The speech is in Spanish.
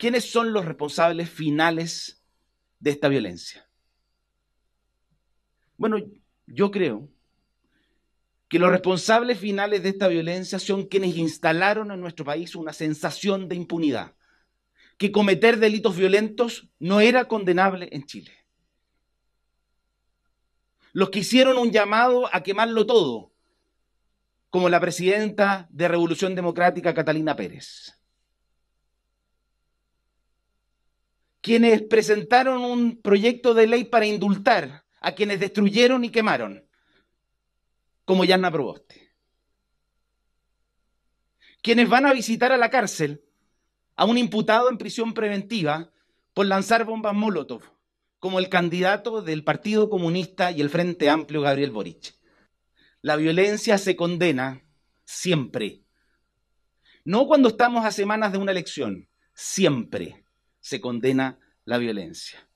¿Quiénes son los responsables finales de esta violencia? Bueno, yo creo que los responsables finales de esta violencia son quienes instalaron en nuestro país una sensación de impunidad, que cometer delitos violentos no era condenable en Chile. Los que hicieron un llamado a quemarlo todo, como la presidenta de Revolución Democrática, Catalina Pérez. quienes presentaron un proyecto de ley para indultar a quienes destruyeron y quemaron, como Yanna Proboste. Quienes van a visitar a la cárcel a un imputado en prisión preventiva por lanzar bombas Molotov, como el candidato del Partido Comunista y el Frente Amplio Gabriel Boric. La violencia se condena siempre. No cuando estamos a semanas de una elección, siempre se condena la violencia.